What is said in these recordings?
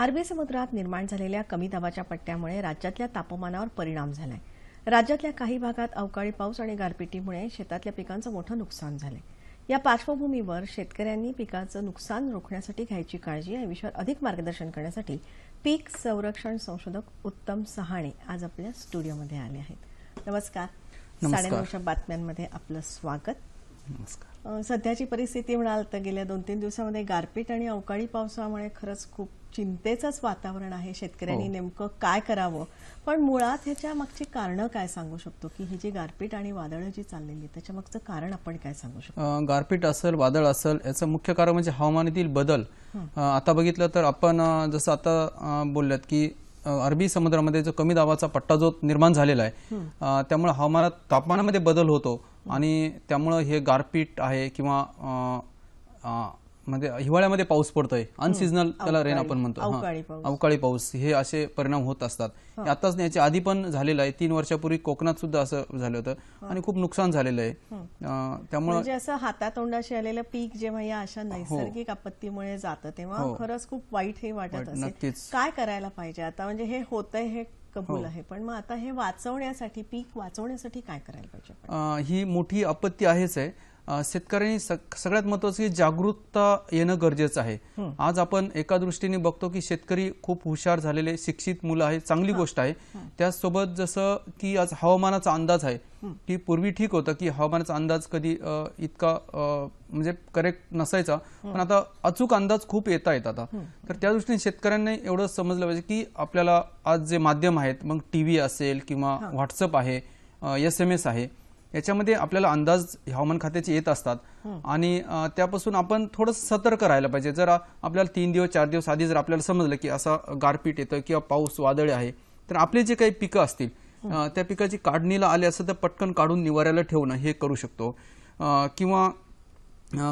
अरबी समुद्रात निर्माण झालेल्या कमी दाबाच्या पट्ट्यामुळे राज्यातल्या तापमानावर परिणाम झाला राज्यातल्या काही भागात अवकाळी पाऊस आणि गारपिटीमुळे शेतातल्या पिकांचं मोठं नुकसान झालं या पार्श्वभूमीवर शेतकऱ्यांनी पिकाचं नुकसान रोखण्यासाठी घ्यायची काळजी या विषयावर अधिक मार्गदर्शन करण्यासाठी पीक संरक्षण संशोधक उत्तम सहाणे आज आपल्या स्टुडिओमध्ये आले आहेत नमस्कार साडेनऊच्या बातम्यांमध्ये आपलं स्वागत सध्याची परिस्थिती म्हणाल तर गेल्या दोन तीन दिवसामध्ये गारपीट आणि अवकाळी पावसामुळे खरंच खूप चिंतेचंच वातावरण आहे शेतकऱ्यांनी हो. नेमकं काय करावं पण मुळात ह्याच्या मागची कारण काय सांगू शकतो की ही जी गारपीट आणि वादळं जी चाललेली त्याच्या मागचं कारण आपण काय सांगू शकतो गारपीट असेल वादळ असेल याचं मुख्य कारण म्हणजे हवामानातील बदल आता बघितलं तर आपण जसं आता बोलल्यात की अरबी समुद्रामध्ये जो कमी दाबाचा पट्टा जो निर्माण झालेला आहे त्यामुळे हवामानात तापमानामध्ये बदल होतो आणि त्यामुळं हे गारपीट आहे किंवा म्हणजे हिवाळ्यामध्ये पाऊस पडतोय अनसिजनल त्याला रेन आपण म्हणतो अवकाळी पाऊस हे असे परिणाम होत असतात आताच याचे आधी पण झालेलं आहे तीन वर्षापूर्वी कोकणात सुद्धा असं झालं होतं आणि खूप नुकसान झालेलं आहे त्यामुळे म्हणजे असं हातातोंडाशी आलेलं पीक जेव्हा या अशा हो. नैसर्गिक आपत्तीमुळे जातं तेव्हा हो. खरंच खूप वाईट हे वाटत नक्कीच काय करायला पाहिजे आता म्हणजे हे होतंय हे कबूल हो. आहे पण मग आता हे वाचवण्यासाठी पीक वाचवण्यासाठी काय करायला पाहिजे ही मोठी आपत्ती आहेच आहे शेतकऱ्यांनी सगळ्यात महत्वाचं की जागरूकता येणं गरजेचं आहे आज आपण एका दृष्टीने बघतो की शेतकरी खूप हुशार झालेले शिक्षित मुलं आहे चांगली गोष्ट आहे त्यासोबत जसं की आज हवामानाचा अंदाज आहे की पूर्वी ठीक होतं की हवामानाचा अंदाज कधी इतका म्हणजे करेक्ट नसायचा पण आता अचूक अंदाज खूप येता येत आता तर त्या दृष्टीने शेतकऱ्यांनी एवढं समजलं पाहिजे की आपल्याला आज जे माध्यम आहेत मग टीव्ही असेल किंवा व्हॉट्सअप आहे एस एम एस आहे याच्यामध्ये आपल्याला अंदाज हवामान खात्याचे येत असतात आणि त्यापासून आपण थोडं सतर्क राहायला पाहिजे जर आपल्याला तीन दिवस चार दिवस आधी जर आपल्याला समजलं की असा गारपीट येतं किंवा पाऊस वादळे आहे तर आपले जे काही पिकं असतील त्या पिकाची काढणीला आले असं तर पटकन काढून निवाऱ्याला ठेवणं हे करू शकतो किंवा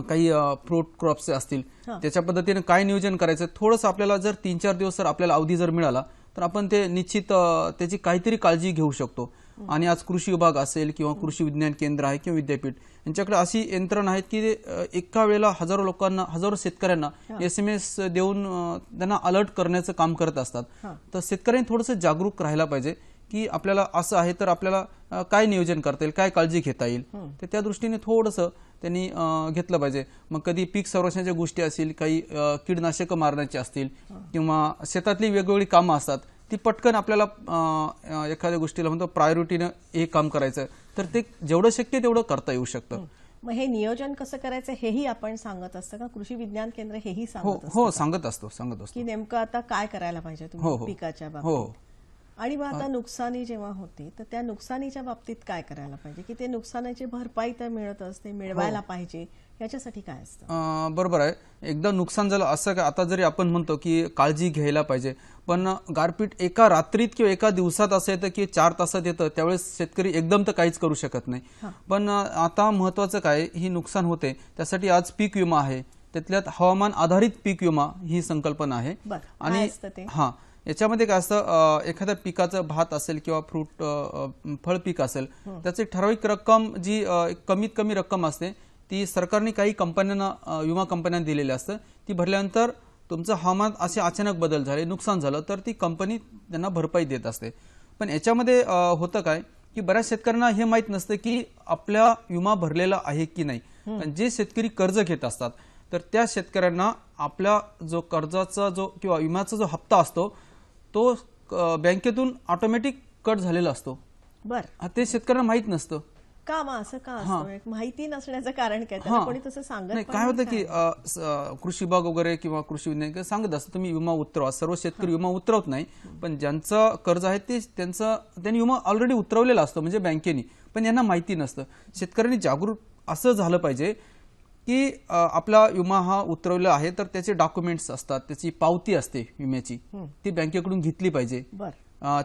काही फ्रूट क्रॉप्स असतील त्याच्या पद्धतीने काय नियोजन करायचं थोडंसं आपल्याला जर तीन चार दिवस जर आपल्याला अवधी जर मिळाला तर आपण ते निश्चित त्याची काहीतरी काळजी घेऊ शकतो आणि आज कृषी विभाग असेल किंवा कृषी विज्ञान केंद्र आहे किंवा विद्यापीठ यांच्याकडे अशी यंत्रणा आहेत की एका वेळेला हजारो लोकांना हजारो शेतकऱ्यांना एस एम एस देऊन त्यांना अलर्ट करण्याचं काम करत असतात तर शेतकऱ्यांनी थोडंसं जागरूक राहायला पाहिजे की आपल्याला असं आहे तर आपल्याला काय नियोजन करता येईल काय काळजी घेता येईल तर त्या दृष्टीने थोडंसं त्यांनी घेतलं पाहिजे मग कधी पीक संरक्षणाच्या गोष्टी असतील काही कीडनाशकं मारण्याची असतील किंवा शेतातली वेगवेगळी कामं असतात ती पटकन आपल्याला एखाद्या गोष्टीला म्हणतो प्रायोरिटीनं हे काम करायचं तर ते जेवढं शक्य तेवढं करता येऊ शकतं मग हे नियोजन कसं करायचं हेही आपण सांगत असतं का कृषी विज्ञान केंद्र हेही सांगत हो, हो सांगत असतो सांगत असतो की नेमकं आता काय करायला पाहिजे तुमच्या हो, हो. पिकाच्या बाबतीत आणि मग आता नुकसानी जेव्हा होते तर त्या नुकसानीच्या बाबतीत काय करायला पाहिजे की ते नुकसानाची भरपाई तर मिळत असते मिळवायला पाहिजे याच्यासाठी काय असतं बरोबर आहे एकदा नुकसान झालं असं का आता जरी आपण म्हणतो की काळजी घ्यायला पाहिजे पण गारपीट एका रात्रीत किंवा एका दिवसात असं येतं की चार तासात येतं त्यावेळेस शेतकरी एकदम तर काहीच करू शकत नाही पण आता महत्वाचं काय ही नुकसान होते त्यासाठी आज पीक विमा आहे त्यातल्यात हवामान आधारित पीक विमा ही संकल्पना आहे आणि हा याच्यामध्ये काय असतं एखाद्या पिकाचं भात असेल किंवा फ्रूट फळ पीक असेल त्याची ठराविक रक्कम जी कमीत कमी रक्कम असते ती सरकारने काही कंपन्यांना विमा कंपन्यांना दिलेली असतं ती भरल्यानंतर तुमचं हवामान असे अचानक बदल झाले नुकसान झालं तर ती कंपनी त्यांना भरपाई देत असते पण याच्यामध्ये होतं काय की बऱ्याच शेतकऱ्यांना हे माहीत नसतं की आपल्या विमा भरलेला आहे की नाही जे शेतकरी कर्ज घेत असतात तर त्या शेतकऱ्यांना आपल्या जो कर्जाचा जो किंवा विम्याचा जो हप्ता असतो तो बँकेतून ऑटोमॅटिक कट झालेला असतो बर ते शेतकऱ्यांना माहीत नसतं का मग असं का असतं माहिती नसण्याचं कारण काय कोणी तसं सांगत नाही काय होतं की कृषी विभाग वगैरे किंवा कृषी विज्ञान सांगत असतं तुम्ही विमा उतरवा सर्व शेतकरी विमा उतरवत नाही पण ज्यांचं कर्ज आहे ते त्यांचं त्यांनी विमा ऑलरेडी उतरवलेला असतो म्हणजे बँकेनी पण यांना माहिती नसतं शेतकऱ्यांनी जागरूक असं झालं पाहिजे की आपला विमा हा उतरवला आहे तर त्याचे डॉक्युमेंट्स असतात त्याची पावती असते विम्याची ती बँकेकडून घेतली पाहिजे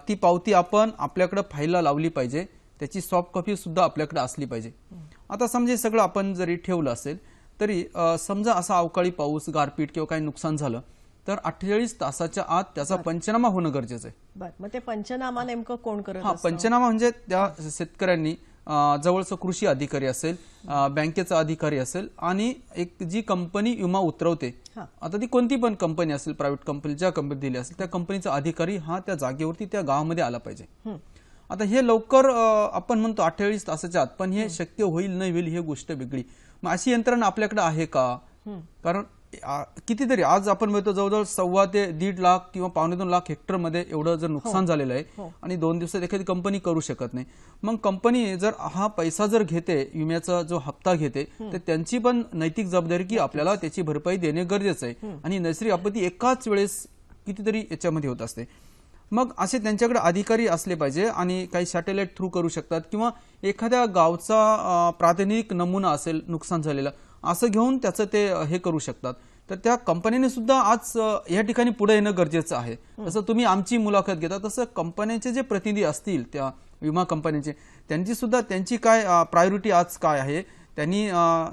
ती पावती आपण आपल्याकडे फाईलला लावली पाहिजे त्याची सॉफ्ट कॉपी सुद्धा आपल्याकडे असली पाहिजे आता समजा सगळं आपण जरी ठेवलं असेल तरी समजा असा अवकाळी पाऊस गारपीट किंवा काही नुकसान झालं तर अठ्ठेचाळीस तासाच्या आत त्याचा पंचनामा होणं गरजेचं आहे मग ते पंचनामा नेमकं कोण करत हा पंचनामा म्हणजे त्या शेतकऱ्यांनी जवळचं कृषी अधिकारी असेल बँकेचा अधिकारी असेल आणि एक जी कंपनी विमा उतरवते आता ती कोणती पण कंपनी असेल प्रायव्हेट कंपनी ज्या कंपनी दिली असेल त्या कंपनीचा अधिकारी हा त्या जागेवरती त्या गावामध्ये आला पाहिजे आता हे लवकर आपण म्हणतो अठ्ठेचाळीस तासाच्या आत पण हे शक्य होईल नाही होईल हे गोष्ट वेगळी मग अशी यंत्रणा आपल्याकडे आहे का कारण कितीतरी आज आपण बघतो जवळजवळ सव्वा ते दीड लाख किंवा पावणे दोन लाख हेक्टर मध्ये एवढं जर हो. नुकसान झालेलं आहे हो. आणि दोन दिवसात एखादी कंपनी करू शकत नाही मग कंपनी जर हा पैसा जर घेते विम्याचा जो हप्ता घेते तर त्यांची पण नैतिक जबाबदारी की आपल्याला त्याची भरपाई देणे गरजेचं आहे आणि नैसर्गिक आपत्ती एकाच वेळेस कितीतरी याच्यामध्ये होत असते मग असे त्यांच्याकडे अधिकारी असले पाहिजे आणि काही सॅटेलाइट थ्रू करू शकतात किंवा एखाद्या गावचा प्रातिनिधिक नमुना असेल नुकसान झालेलं असं घेऊन त्याचं ते हे करू शकतात तर त्या कंपनीने सुद्धा आज या ठिकाणी पुढे येणं गरजेचं आहे जसं तुम्ही आमची मुलाखत घेता तसं कंपन्यांचे जे प्रतिनिधी असतील त्या विमा कंपन्यांचे त्यांची सुद्धा त्यांची काय प्रायोरिटी आज काय आहे त्यांनी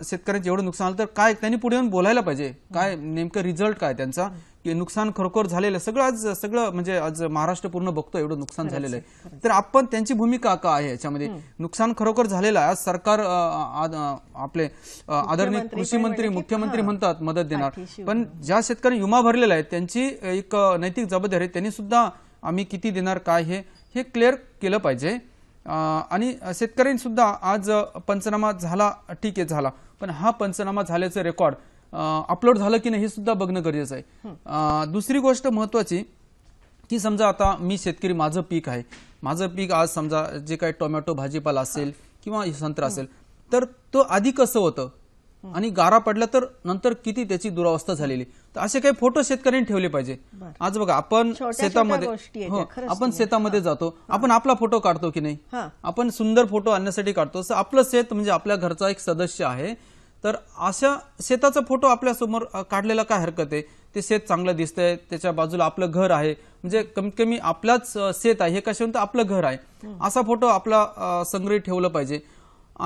शेतकऱ्यांचे एवढं नुकसान झालं तर काय त्यांनी पुढे येऊन बोलायला पाहिजे काय नेमकं रिझल्ट काय त्यांचा नुकसान खरोखर झालेलं सगळं आज सगळं म्हणजे आज महाराष्ट्र पूर्ण बघतो एवढं नुकसान झालेलं आहे तर आपण त्यांची भूमिका का आहे याच्यामध्ये नुकसान खरोखर झालेलं आहे आज सरकार आपले आदरणीय कृषी मंत्री मुख्यमंत्री म्हणतात मदत देणार पण ज्या शेतकरी युमा भरलेला आहे त्यांची एक नैतिक जबाबदारी त्यांनी सुद्धा आम्ही किती देणार काय हे हे क्लिअर केलं पाहिजे आणि शेतकऱ्यांनी सुद्धा आज पंचनामा झाला ठीक आहे झाला पण हा पंचनामा झाल्याचं रेकॉर्ड अपलोड झालं की नाही हे सुद्धा बघणं गरजेचं आहे दुसरी गोष्ट महत्वाची की समजा आता मी शेतकरी माझं पीक आहे माझं पीक आज समजा जे काही टोमॅटो भाजीपाला असेल किंवा संत्रा असेल तर तो आधी कसं होतं आणि गारा पडला तर नंतर किती त्याची दुरावस्था झालेली तर असे काही फोटो शेतकऱ्यांनी ठेवले पाहिजे आज बघा आपण शेतामध्ये हो, आपण शेतामध्ये जातो आपण आपला फोटो काढतो की नाही आपण सुंदर फोटो आणण्यासाठी काढतो आपलं शेत म्हणजे आपल्या घरचा एक सदस्य आहे तर अशा शेताचा फोटो आपल्यासमोर काढलेला काय हरकत आहे ते शेत चांगलं दिसतंय त्याच्या बाजूला आपलं घर आहे म्हणजे कमीत कमी आपलाच शेत आहे हे कशा म्हणतो आपलं घर आहे असा फोटो आपला संग्रहित ठेवला पाहिजे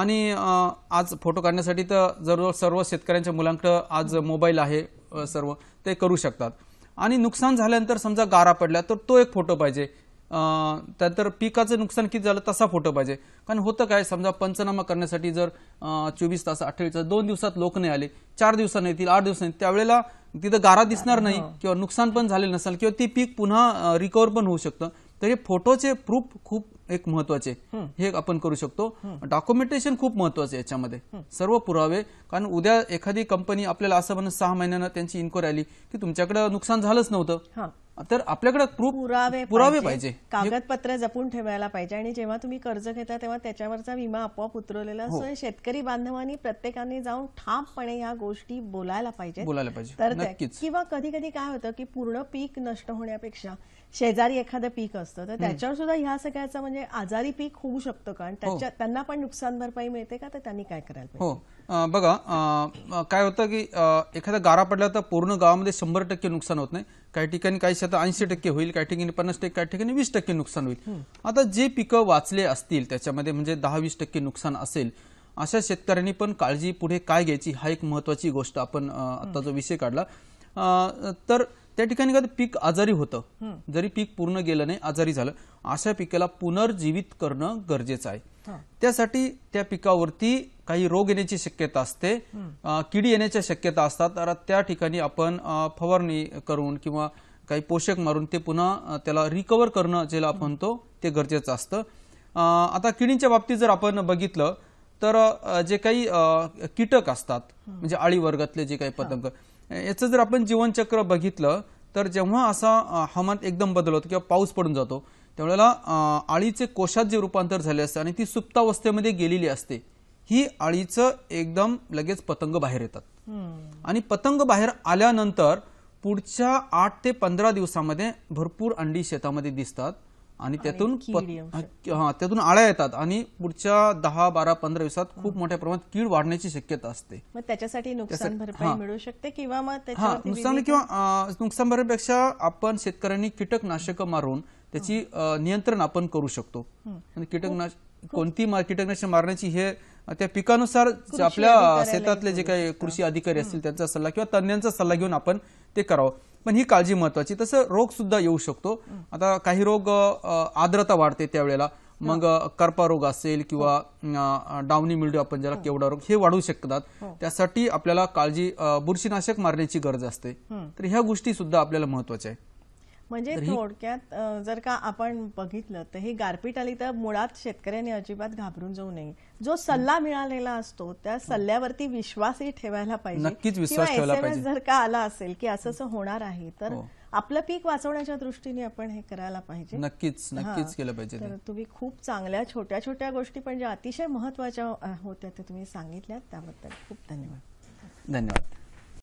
आणि आज फोटो काढण्यासाठी तर जरूर सर्व शेतकऱ्यांच्या मुलांकडं आज मोबाईल आहे सर्व ते करू शकतात आणि नुकसान झाल्यानंतर समजा गारा पडल्या तर तो एक फोटो पाहिजे त्यानंतर पिकाचं नुकसान किती झालं तसा फोटो पाहिजे कारण होतं काय समजा पंचनामा करण्यासाठी जर चोवीस तास अठ्ठावीस तास दोन दिवसात लोक नाही आले चार दिवसांनी येतील आठ दिवसांनी त्यावेळेला तिथं गारा दिसणार नाही हो. किंवा नुकसान पण झाले नसेल किंवा ती पीक पुन्हा रिकवर पण होऊ शकतं तर हे फोटोचे प्रूफ खूप एक महत्वाचे हे आपण करू शकतो डॉक्युमेंटेशन खूप महत्वाचे याच्यामध्ये सर्व पुरावे कारण उद्या एखादी कंपनी आपल्याला असं म्हणून सहा महिन्यानं त्यांची इन्क्वायरी आली की तुमच्याकडे नुकसान झालंच नव्हतं तर आपल्याकडे प्रूफ पुरावे पुरावे पाहिजे कागदपत्र जपून ठेवायला पाहिजे आणि जेव्हा तुम्ही कर्ज घेता तेव्हा त्याच्यावरचा विमा आपोआप उतरवलेला हो. असतो शेतकरी बांधवांनी प्रत्येकाने जाऊन ठामपणे या गोष्टी बोलायला पाहिजे बोलायला पाहिजे तर किंवा कधी कधी काय होतं की पूर्ण पीक नष्ट होण्यापेक्षा शेजारी एखादं पीक असतं तर त्याच्यावर सुद्धा ह्या सगळ्याचं म्हणजे आजारी पीक होऊ शकतं का हो. त्यांना पण नुकसान भरपाई मिळते का तर त्यांनी काय करायला हो. पाहिजे बघा काय होतं की एखादा गारा पडला तर पूर्ण गावामध्ये शंभर टक्के नुकसान होत नाही काही ठिकाणी काही शेतात ऐंशी टक्के होईल काही ठिकाणी पन्नास टक्के काही ठिकाणी वीस टक्के नुकसान होईल आता जे पिकं वाचले असतील त्याच्यामध्ये म्हणजे दहा वीस टक्के नुकसान असेल अशा शेतकऱ्यांनी पण काळजी पुढे काय घ्यायची हा एक महत्वाची गोष्ट आपण आता जो विषय काढला तर त्या ठिकाणी का पीक आजारी होतं जरी पीक पूर्ण गेलं नाही आजारी झालं अशा पिकाला पुनर्जीवित करणं गरजेचं आहे त्यासाठी त्या पिकावरती काही रोग येण्याची शक्यता असते किडी येण्याच्या शक्यता असतात तर त्या ठिकाणी आपण फवारणी करून किंवा काही पोषक मारून ते पुन्हा त्याला रिकवर करणं जे आपण म्हणतो ते गरजेचं असतं आता किडींच्या बाबतीत जर आपण बघितलं तर जे काही कीटक असतात म्हणजे आळी वर्गातले जे काही पतंग याचं जर आपण जीवनचक्र बघितलं तर जेव्हा असा हवामान एकदम बदलतो किंवा पाऊस पडून जातो त्यावेळेला आळीचे कोशात जे रूपांतर झाले असते आणि ती सुप्तावस्थेमध्ये गेलेली असते ही आळीचं एकदम लगेच पतंग बाहेर येतात आणि पतंग बाहेर आल्यानंतर पुढच्या आठ ते पंधरा दिवसामध्ये भरपूर अंडी शेतामध्ये दिसतात आणि त्यातून त्यातून आळ्या येतात आणि पुढच्या दहा बारा पंधरा दिवसात खूप मोठ्या प्रमाणात कीड वाढण्याची शक्यता असते मग त्याच्यासाठी नुकसान भरपाई मिळू शकते किंवा मग नुकसान किंवा नुकसान भरपेक्षा आपण शेतकऱ्यांनी कीटकनाशक मारून त्याची नियंत्रण आपण करू शकतो कीटकनाशक कोणती कीटकनाशक मारण्याची हे त्या पिकानुसार आपल्या शेतातले जे काही कृषी अधिकारी असतील त्यांचा सल्ला किंवा तज्ञांचा सल्ला घेऊन आपण ते करावं पण ही काळजी महत्वाची तसं रोग सुद्धा येऊ शकतो आता काही रोग आर्द्रता वाढते त्यावेळेला मग करपा रोग असेल किंवा हो. डावणी मिल्ड्यू आपण ज्याला हो. केवडा रोग हे वाढू शकतात हो. त्यासाठी आपल्याला काळजी बुरशीनाशक मारण्याची गरज असते तर ह्या गोष्टी सुद्धा आपल्याला महत्वाच्या आहे म्हणजे थोडक्यात जर का आपण बघितलं तर ही गारपीट आली तर मुळात शेतकऱ्यांनी अजिबात घाबरून जाऊ नये जो सल्ला मिळालेला असतो त्या सल्ल्यावरती विश्वासही ठेवायला पाहिजे नक्कीच विश्वास पाहिजे जर का आला असेल की असं असं होणार आहे तर हो. आपलं पीक वाचवण्याच्या दृष्टीने आपण हे करायला पाहिजे नक्कीच नक्कीच केलं पाहिजे तुम्ही खूप चांगल्या छोट्या छोट्या गोष्टी पण ज्या अतिशय महत्वाच्या होत्या त्या तुम्ही सांगितल्यात त्याबद्दल खूप धन्यवाद धन्यवाद